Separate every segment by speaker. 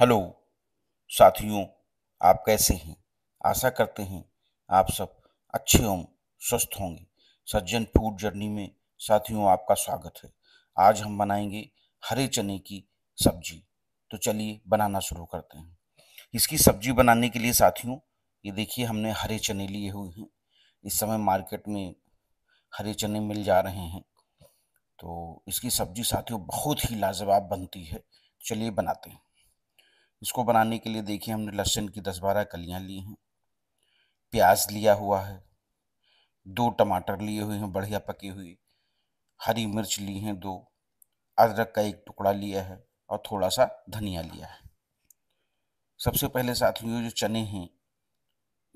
Speaker 1: hello साथियों आप कैसे हैं आशा करते हैं आप सब अच्छे होंगे स्वस्थ होंगे सज्जन फूड जर्नी में साथियों आपका स्वागत है आज हम बनाएंगे हरे चने की सब्जी तो चलिए बनाना शुरू करते हैं इसकी सब्जी बनाने के लिए साथियों ये देखिए हमने हरे चने लिए हुए हैं इस समय मार्केट में हरे चने मिल जा रहे हैं तो इसकी सब्जी साथियों बहुत ही लाजवाब बनती है चलिए बनाते हैं इसको बनाने के लिए देखिए हमने लहसुन की दस बारह कलियाँ ली हैं प्याज लिया हुआ है दो टमाटर लिए हुए हैं बढ़िया पके हुए हरी मिर्च ली हैं दो अदरक का एक टुकड़ा लिया है और थोड़ा सा धनिया लिया है सबसे पहले साथियों जो चने हैं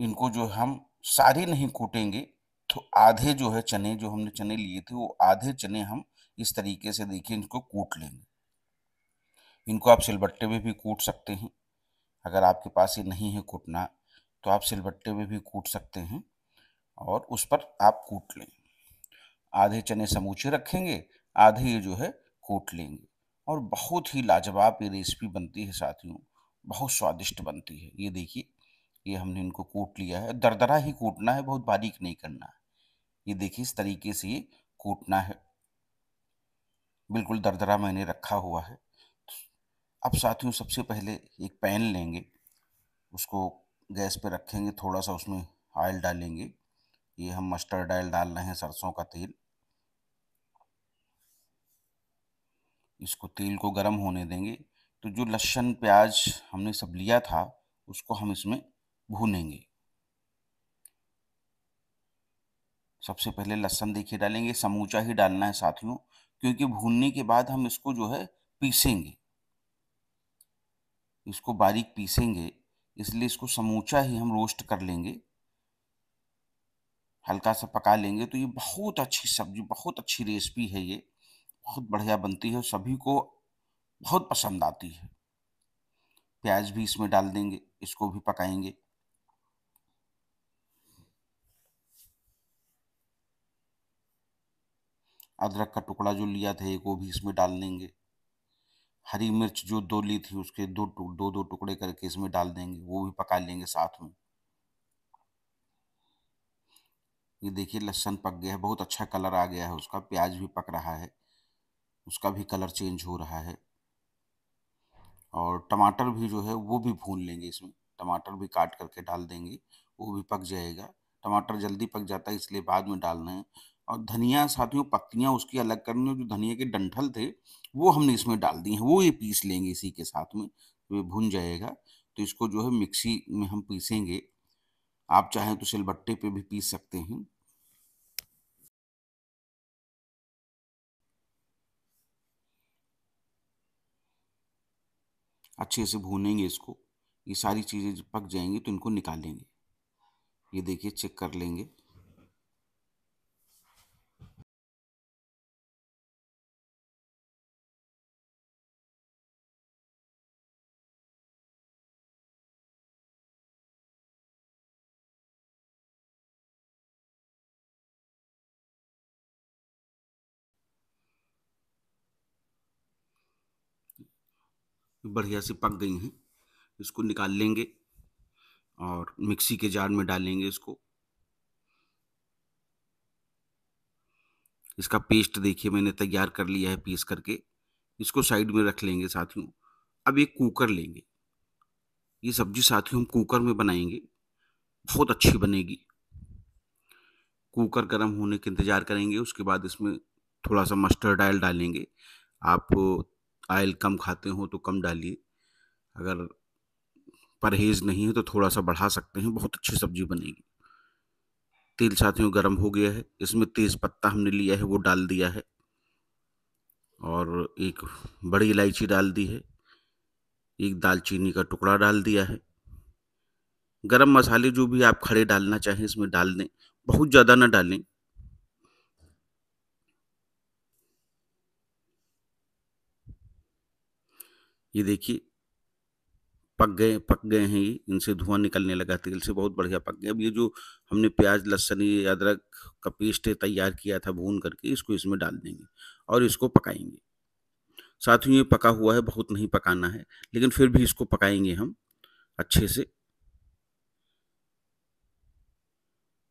Speaker 1: इनको जो हम सारे नहीं कूटेंगे तो आधे जो है चने जो हमने चने लिए थे वो आधे चने हम इस तरीके से देखिए इनको कूट लेंगे इनको आप सिलबट्टे में भी कूट सकते हैं अगर आपके पास ये नहीं है कूटना तो आप सिलबट्टे में भी कूट सकते हैं और उस पर आप कूट लें आधे चने समूचे रखेंगे आधे ये जो है कूट लेंगे और बहुत ही लाजवाब ये रेसिपी बनती है साथियों बहुत स्वादिष्ट बनती है ये देखिए ये हमने इनको कूट लिया है दरदरा ही कूटना है बहुत बारीक नहीं करना है ये देखिए इस तरीके से ये कूटना है बिल्कुल दरदरा मैंने रखा हुआ है अब साथियों सबसे पहले एक पैन लेंगे उसको गैस पर रखेंगे थोड़ा सा उसमें ऑयल डालेंगे ये हम मस्टर्ड ऑयल डाल रहे हैं सरसों का तेल इसको तेल को गर्म होने देंगे तो जो लहसुन प्याज हमने सब लिया था उसको हम इसमें भूनेंगे सबसे पहले लहसुन देखिए डालेंगे समूचा ही डालना है साथियों क्योंकि भूनने के बाद हम इसको जो है पीसेंगे इसको बारीक पीसेंगे इसलिए इसको समूचा ही हम रोस्ट कर लेंगे हल्का सा पका लेंगे तो ये बहुत अच्छी सब्जी बहुत अच्छी रेसिपी है ये बहुत बढ़िया बनती है सभी को बहुत पसंद आती है प्याज भी इसमें डाल देंगे इसको भी पकाएंगे अदरक का टुकड़ा जो लिया था वो भी इसमें डाल देंगे हरी मिर्च जो दो ली थी उसके दो दो दो टुकड़े करके इसमें डाल देंगे वो भी पका लेंगे साथ में ये देखिए लहसन पक गया है बहुत अच्छा कलर आ गया है उसका प्याज भी पक रहा है उसका भी कलर चेंज हो रहा है और टमाटर भी जो है वो भी भून लेंगे इसमें टमाटर भी काट करके डाल देंगे वो भी पक जाएगा टमाटर जल्दी पक जाता है इसलिए बाद में डालना है और धनिया साथियों पत्तियां उसकी अलग करनी जो धनिया के डंठल थे वो हमने इसमें डाल दिए हैं वो ये पीस लेंगे इसी के साथ में तो ये भुन जाएगा तो इसको जो है मिक्सी में हम पीसेंगे आप चाहें तो सिलबट्टे पे भी पीस सकते हैं अच्छे से भूनेंगे इसको ये सारी चीज़ें पक जाएंगी तो इनको निकालेंगे ये देखिए चेक कर लेंगे बढ़िया से पक गई हैं इसको निकाल लेंगे और मिक्सी के जार में डालेंगे इसको इसका पेस्ट देखिए मैंने तैयार कर लिया है पीस करके इसको साइड में रख लेंगे साथियों अब एक कुकर लेंगे ये सब्जी साथियों हम कुकर में बनाएंगे बहुत अच्छी बनेगी कुकर गर्म होने के इंतज़ार करेंगे उसके बाद इसमें थोड़ा सा मस्टर्ड ऑयल डालेंगे आप आयल कम खाते हो तो कम डालिए अगर परहेज नहीं है तो थोड़ा सा बढ़ा सकते हैं बहुत अच्छी सब्जी बनेगी तेल साथियों गर्म हो गया है इसमें तेज़ पत्ता हमने लिया है वो डाल दिया है और एक बड़ी इलायची डाल दी है एक दालचीनी का टुकड़ा डाल दिया है गरम मसाले जो भी आप खड़े डालना चाहें इसमें डाल दें बहुत ज़्यादा ना डालें ये देखिए पक गए पक गए हैं ये इनसे धुआं निकलने लगा तेल से बहुत बढ़िया पक गए अब ये जो हमने प्याज लहसन ये अदरक का पेस्ट तैयार किया था भून करके इसको इसमें डाल देंगे और इसको पकाएंगे साथ ही ये पका हुआ है बहुत नहीं पकाना है लेकिन फिर भी इसको पकाएंगे हम अच्छे से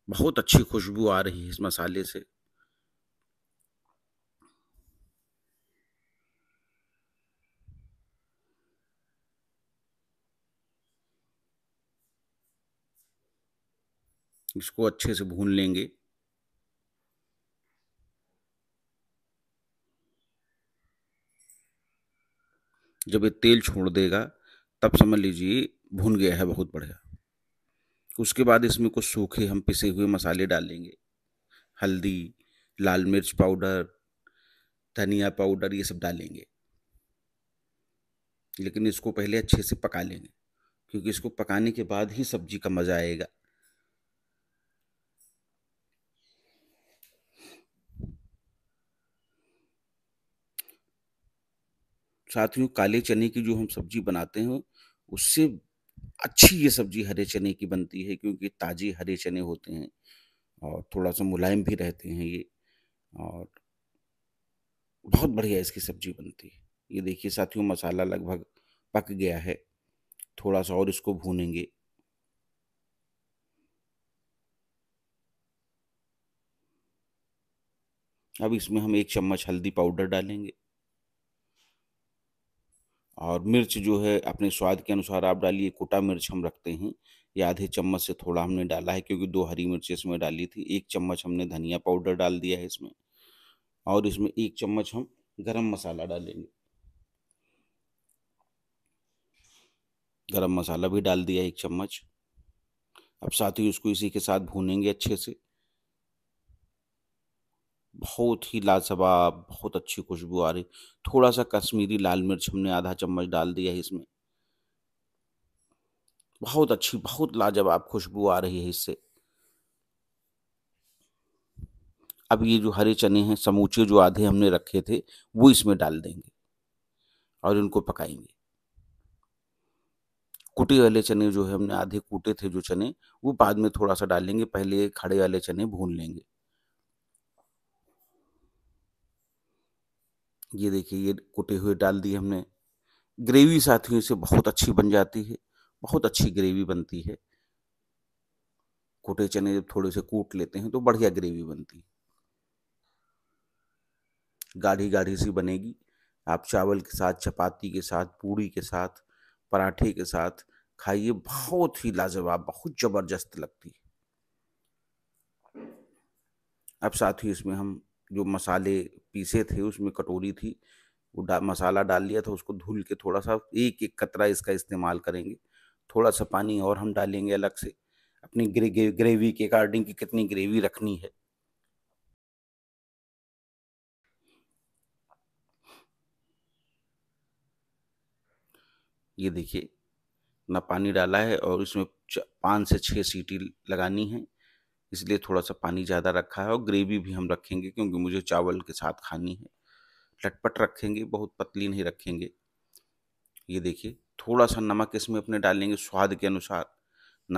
Speaker 1: बहुत अच्छी खुशबू आ रही है इस मसाले से इसको अच्छे से भून लेंगे जब ये तेल छोड़ देगा तब समझ लीजिए भून गया है बहुत बढ़िया उसके बाद इसमें कुछ सूखे हम पिसे हुए मसाले डालेंगे हल्दी लाल मिर्च पाउडर धनिया पाउडर ये सब डालेंगे लेकिन इसको पहले अच्छे से पका लेंगे क्योंकि इसको पकाने के बाद ही सब्जी का मज़ा आएगा साथियों काले चने की जो हम सब्जी बनाते हैं उससे अच्छी ये सब्जी हरे चने की बनती है क्योंकि ताजे हरे चने होते हैं और थोड़ा सा मुलायम भी रहते हैं ये और बहुत बढ़िया इसकी सब्जी बनती है ये देखिए साथियों मसाला लगभग पक गया है थोड़ा सा और इसको भूनेंगे अब इसमें हम एक चम्मच हल्दी पाउडर डालेंगे और मिर्च जो है अपने स्वाद के अनुसार आप डालिए कोटा मिर्च हम रखते हैं ये आधे चम्मच से थोड़ा हमने डाला है क्योंकि दो हरी मिर्च इसमें डाली थी एक चम्मच हमने धनिया पाउडर डाल दिया है इसमें और इसमें एक चम्मच हम गरम मसाला डालेंगे गरम मसाला भी डाल दिया एक चम्मच अब साथ ही उसको इसी के साथ भूनेंगे अच्छे से बहुत ही लाजवाब बहुत अच्छी खुशबू आ रही थोड़ा सा कश्मीरी लाल मिर्च हमने आधा चम्मच डाल दिया है इसमें बहुत अच्छी बहुत लाजवाब खुशबू आ रही है इससे अब ये जो हरे चने हैं समूचे जो आधे हमने रखे थे वो इसमें डाल देंगे और इनको पकाएंगे कुटे वाले चने जो है हमने आधे कूटे थे जो चने वो बाद में थोड़ा सा डालेंगे पहले खड़े वाले चने भून लेंगे ये देखिए ये कुटे हुए डाल दिए हमने ग्रेवी साथियों से बहुत अच्छी बन जाती है बहुत अच्छी ग्रेवी बनती है कुटे चने जब थोड़े से कूट लेते हैं तो बढ़िया ग्रेवी बनती है गाढ़ी गाढ़ी सी बनेगी आप चावल के साथ चपाती के साथ पूड़ी के साथ पराठे के साथ खाइए बहुत ही लाजवाब बहुत ज़बरदस्त लगती है अब साथ ही इसमें हम जो मसाले पीसे थे उसमें कटोरी थी वो डा, मसाला डाल लिया था उसको धुल के थोड़ा सा एक एक कतरा इसका इस्तेमाल करेंगे थोड़ा सा पानी और हम डालेंगे अलग से अपनी ग्रे, ग्रे, ग्रेवी के अकॉर्डिंग की कितनी ग्रेवी रखनी है ये देखिए ना पानी डाला है और इसमें पाँच से छः सीटी लगानी है इसलिए थोड़ा सा पानी ज़्यादा रखा है और ग्रेवी भी हम रखेंगे क्योंकि मुझे चावल के साथ खानी है लटपट रखेंगे बहुत पतली नहीं रखेंगे ये देखिए थोड़ा सा नमक इसमें अपने डालेंगे स्वाद के अनुसार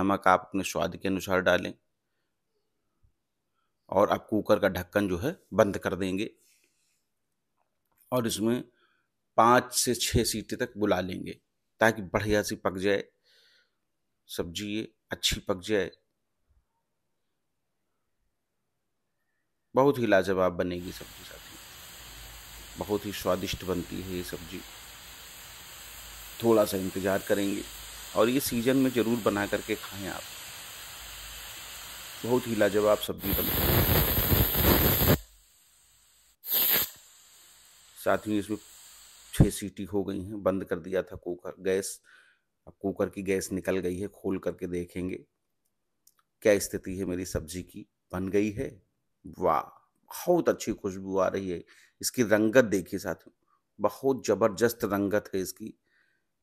Speaker 1: नमक आप अपने स्वाद के अनुसार डालें और आप कुकर का ढक्कन जो है बंद कर देंगे और इसमें पाँच से छः सीटें तक बुला लेंगे ताकि बढ़िया सी पक जाए सब्जी ये अच्छी पक जाए बहुत ही लाजवाब बनेगी सब्जी साथी बहुत ही स्वादिष्ट बनती है ये सब्जी थोड़ा सा इंतज़ार करेंगे और ये सीज़न में ज़रूर बना करके खाएं आप बहुत ही लाजवाब सब्जी बनती है साथ ही इसमें छः सीटी हो गई हैं बंद कर दिया था कुकर गैस अब कुकर की गैस निकल गई है खोल करके देखेंगे क्या स्थिति है मेरी सब्जी की बन गई है वाह बहुत अच्छी खुशबू आ रही है इसकी रंगत देखिए साथियों बहुत जबरदस्त रंगत है इसकी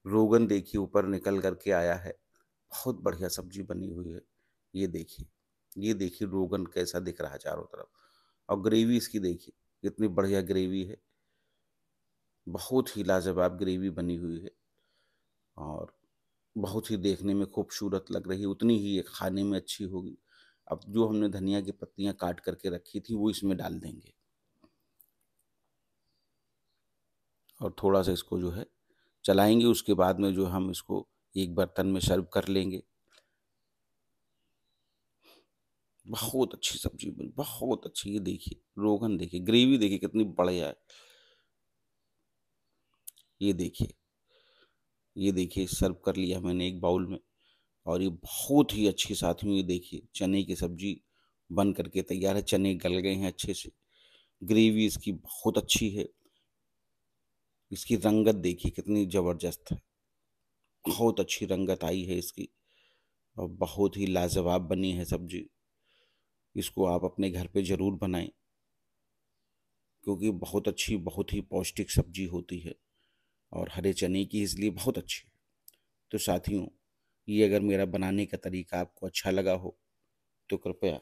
Speaker 1: रोगन देखिए ऊपर निकल करके आया है बहुत बढ़िया सब्जी बनी हुई है ये देखिए ये देखिए रोगन कैसा दिख रहा है चारों तरफ और ग्रेवी इसकी देखिए कितनी बढ़िया ग्रेवी है बहुत ही लाजवाब ग्रेवी बनी हुई है और बहुत ही देखने में खूबसूरत लग रही है उतनी ही ये खाने में अच्छी होगी अब जो हमने धनिया की पत्तियां काट करके रखी थी वो इसमें डाल देंगे और थोड़ा सा इसको जो है चलाएंगे उसके बाद में जो हम इसको एक बर्तन में सर्व कर लेंगे बहुत अच्छी सब्जी बनी बहुत अच्छी ये देखिए रोगन देखिए ग्रेवी देखिए कितनी बढ़िया है ये देखिए ये देखिए सर्व कर लिया मैंने एक बाउल में और ये बहुत ही अच्छी साथियों ये देखिए चने की सब्जी बन करके तैयार है चने गल गए हैं अच्छे से ग्रेवी इसकी बहुत अच्छी है इसकी रंगत देखिए कितनी ज़बरदस्त है बहुत अच्छी रंगत आई है इसकी और बहुत ही लाजवाब बनी है सब्जी इसको आप अपने घर पे ज़रूर बनाएं क्योंकि बहुत अच्छी बहुत ही पौष्टिक सब्जी होती है और हरे चने की इसलिए बहुत अच्छी है तो साथियों ये अगर मेरा बनाने का तरीका आपको अच्छा लगा हो तो कृपया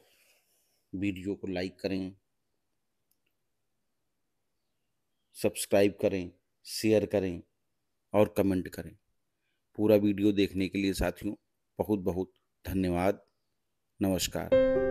Speaker 1: वीडियो को लाइक करें सब्सक्राइब करें शेयर करें और कमेंट करें पूरा वीडियो देखने के लिए साथियों बहुत बहुत धन्यवाद नमस्कार